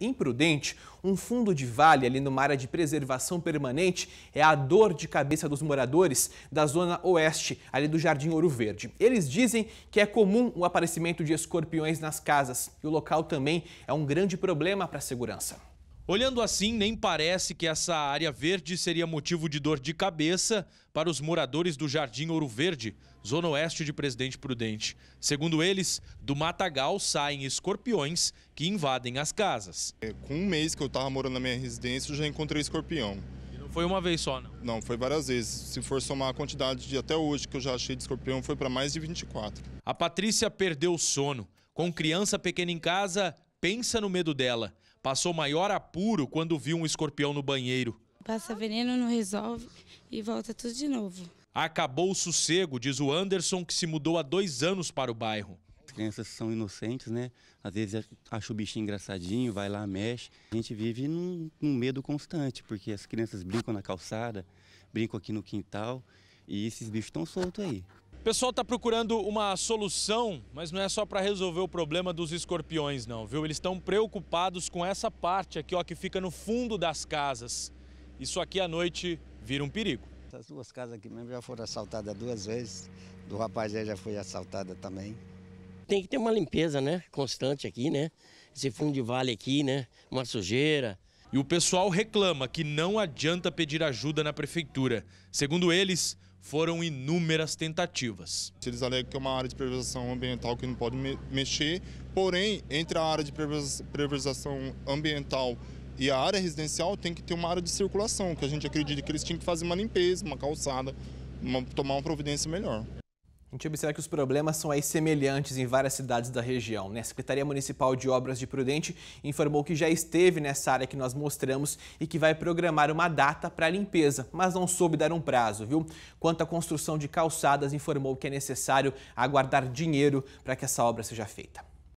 imprudente, um fundo de vale ali numa área de preservação permanente é a dor de cabeça dos moradores da zona oeste, ali do Jardim Ouro Verde. Eles dizem que é comum o aparecimento de escorpiões nas casas e o local também é um grande problema para a segurança. Olhando assim, nem parece que essa área verde seria motivo de dor de cabeça para os moradores do Jardim Ouro Verde, zona oeste de Presidente Prudente. Segundo eles, do matagal saem escorpiões que invadem as casas. É, com um mês que eu estava morando na minha residência, eu já encontrei escorpião. não foi uma vez só, não? Não, foi várias vezes. Se for somar a quantidade de até hoje que eu já achei de escorpião, foi para mais de 24. A Patrícia perdeu o sono. Com criança pequena em casa, pensa no medo dela. Passou maior apuro quando viu um escorpião no banheiro. Passa veneno, não resolve e volta tudo de novo. Acabou o sossego, diz o Anderson, que se mudou há dois anos para o bairro. As crianças são inocentes, né? Às vezes acha o bichinho engraçadinho, vai lá, mexe. A gente vive num, num medo constante, porque as crianças brincam na calçada, brincam aqui no quintal e esses bichos estão soltos aí. O pessoal está procurando uma solução, mas não é só para resolver o problema dos escorpiões, não, viu? Eles estão preocupados com essa parte aqui, ó, que fica no fundo das casas. Isso aqui à noite vira um perigo. Essas duas casas aqui mesmo já foram assaltadas duas vezes. Do rapaz já foi assaltada também. Tem que ter uma limpeza, né? Constante aqui, né? Esse fundo de vale aqui, né? Uma sujeira. E o pessoal reclama que não adianta pedir ajuda na prefeitura. Segundo eles, foram inúmeras tentativas. Eles alegam que é uma área de preservação ambiental que não pode me mexer, porém, entre a área de preservação ambiental e a área residencial tem que ter uma área de circulação, que a gente acredita que eles tinham que fazer uma limpeza, uma calçada, uma, tomar uma providência melhor. A gente observa que os problemas são aí semelhantes em várias cidades da região. Né? A Secretaria Municipal de Obras de Prudente informou que já esteve nessa área que nós mostramos e que vai programar uma data para a limpeza, mas não soube dar um prazo, viu? Quanto à construção de calçadas, informou que é necessário aguardar dinheiro para que essa obra seja feita.